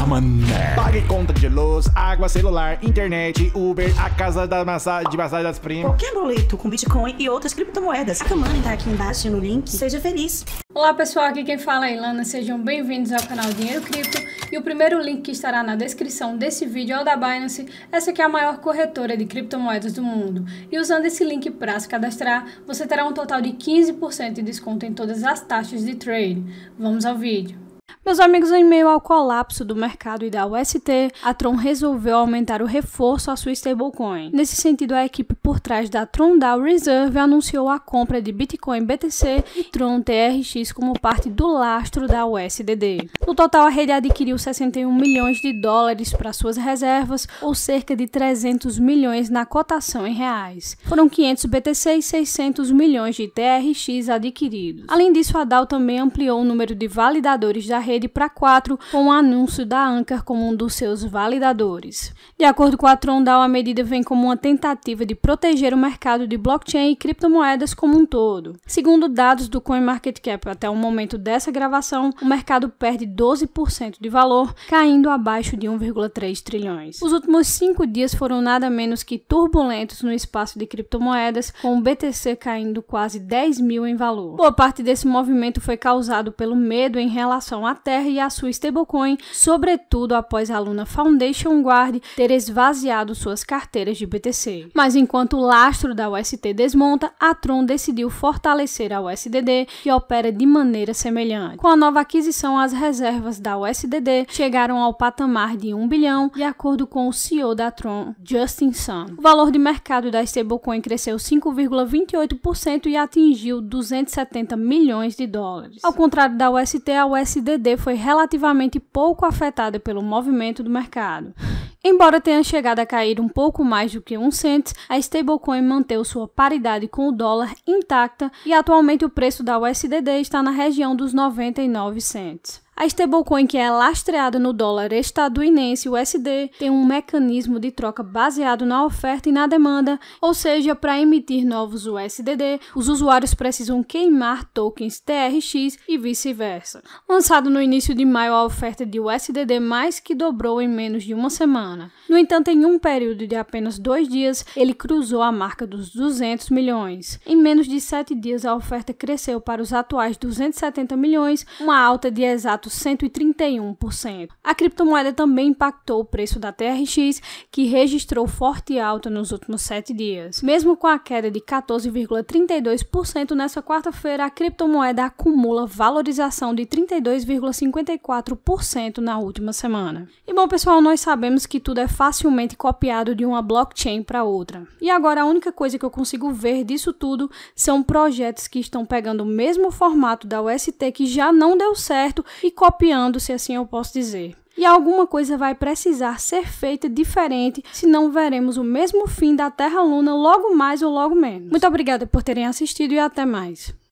Come on, man. Pague conta de luz, água, celular, internet, Uber, a casa da massagem, de massagem das primas. Qualquer boleto com Bitcoin e outras criptomoedas. A Kamani tá aqui embaixo no link. Seja feliz. Olá, pessoal. Aqui quem fala é Ilana. Sejam bem-vindos ao canal Dinheiro Cripto. E o primeiro link que estará na descrição desse vídeo é o da Binance, essa que é a maior corretora de criptomoedas do mundo. E usando esse link para se cadastrar, você terá um total de 15% de desconto em todas as taxas de trade. Vamos ao vídeo. Meus amigos, em meio ao colapso do mercado e da UST, a Tron resolveu aumentar o reforço à sua stablecoin. Nesse sentido, a equipe por trás da Tron DAO Reserve anunciou a compra de Bitcoin BTC e Tron TRX como parte do lastro da USDD. No total, a rede adquiriu 61 milhões de dólares para suas reservas, ou cerca de 300 milhões na cotação em reais. Foram 500 BTC e 600 milhões de TRX adquiridos. Além disso, a DAO também ampliou o número de validadores da rede rede para quatro com o anúncio da Anker como um dos seus validadores. De acordo com a Trondal, a medida vem como uma tentativa de proteger o mercado de blockchain e criptomoedas como um todo. Segundo dados do CoinMarketCap até o momento dessa gravação, o mercado perde 12% de valor, caindo abaixo de 1,3 trilhões. Os últimos cinco dias foram nada menos que turbulentos no espaço de criptomoedas, com o BTC caindo quase 10 mil em valor. Boa parte desse movimento foi causado pelo medo em relação à Terra e a sua stablecoin, sobretudo após a Luna Foundation Guard ter esvaziado suas carteiras de BTC. Mas enquanto o lastro da UST desmonta, a Tron decidiu fortalecer a USDD, que opera de maneira semelhante. Com a nova aquisição, as reservas da USDD chegaram ao patamar de 1 bilhão, de acordo com o CEO da Tron, Justin Sun. O valor de mercado da stablecoin cresceu 5,28% e atingiu 270 milhões de dólares. Ao contrário da UST, a USDD foi relativamente pouco afetada pelo movimento do mercado. Embora tenha chegado a cair um pouco mais do que um cent, a stablecoin manteve sua paridade com o dólar intacta e atualmente o preço da USDD está na região dos 99 cents. A stablecoin que é lastreada no dólar estadunidense, USD, tem um mecanismo de troca baseado na oferta e na demanda, ou seja, para emitir novos USDD, os usuários precisam queimar tokens TRX e vice-versa. Lançado no início de maio, a oferta de USDD mais que dobrou em menos de uma semana. No entanto, em um período de apenas dois dias, ele cruzou a marca dos 200 milhões. Em menos de sete dias, a oferta cresceu para os atuais 270 milhões, uma alta de exato 131%. A criptomoeda também impactou o preço da TRX, que registrou forte alta nos últimos sete dias. Mesmo com a queda de 14,32% nessa quarta-feira, a criptomoeda acumula valorização de 32,54% na última semana. E bom, pessoal, nós sabemos que tudo é facilmente copiado de uma blockchain para outra. E agora a única coisa que eu consigo ver disso tudo são projetos que estão pegando o mesmo formato da UST que já não deu certo e copiando, se assim eu posso dizer. E alguma coisa vai precisar ser feita diferente, senão veremos o mesmo fim da Terra Luna logo mais ou logo menos. Muito obrigada por terem assistido e até mais.